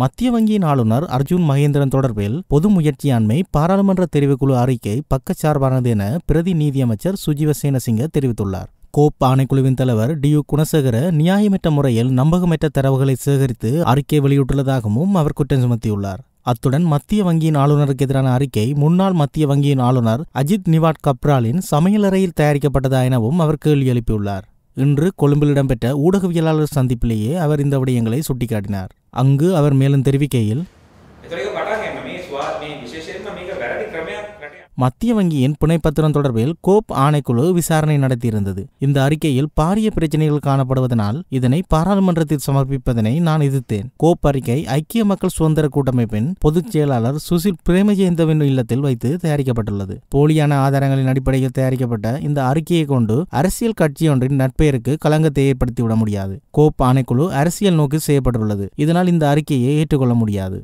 மத்திய வங்கியின் ஆளுநர் அர்ஜுன் மகேந்திரன் தொடர்பில் பொது முயற்சியாண்மை பாராளுமன்ற தெரிவுக்குழு அறிக்கை பக்கச்சார்பானது என பிரதி நீதியமைச்சர் சேனசிங்க தெரிவித்துள்ளார் கோப் ஆணைக்குழுவின் தலைவர் டி யு குணசேகர நியாயமற்ற முறையில் நம்பகமற்ற தரவுகளை சேகரித்து அறிக்கை வெளியிட்டுள்ளதாகவும் அவர் குற்றம் சுமத்தியுள்ளார் அத்துடன் மத்திய வங்கியின் ஆளுநருக்கு எதிரான அறிக்கை முன்னாள் மத்திய வங்கியின் ஆளுநர் அஜித் நிவாட் கப்ராலின் சமையலறையில் தயாரிக்கப்பட்டதா எனவும் அவர் கேள்வி எழுப்பியுள்ளார் இன்று கொழும்பில் இடம்பெற்ற ஊடகவியலாளர் சந்திப்பிலேயே அவர் இந்த விடயங்களை சுட்டிக்காட்டினார் அங்கு அவர் மேலும் தெரிவிக்கையில் மத்திய வங்கியின் புனைப்பத்திரம் தொடர்பில் கோப் ஆணைக்குழு விசாரணை நடத்தியிருந்தது இந்த அறிக்கையில் பாரிய பிரச்சனைகள் காணப்படுவதனால் இதனை பாராளுமன்றத்தில் சமர்ப்பிப்பதனை நான் எதிர்த்தேன் கோப் அறிக்கை ஐக்கிய மக்கள் சுதந்திர கூட்டமைப்பின் பொதுச் செயலாளர் சுசில் பிரேமஜெயந்தவின் இல்லத்தில் வைத்து தயாரிக்கப்பட்டுள்ளது போலியான ஆதாரங்களின் அடிப்படையில் தயாரிக்கப்பட்ட இந்த அறிக்கையை கொண்டு அரசியல் கட்சியொன்றின் நட்பெயருக்கு களங்கத்தை ஏற்படுத்திவிட முடியாது கோப் ஆணைக்குழு அரசியல் நோக்கில் செய்யப்பட்டுள்ளது இதனால் இந்த அறிக்கையை ஏற்றுக்கொள்ள முடியாது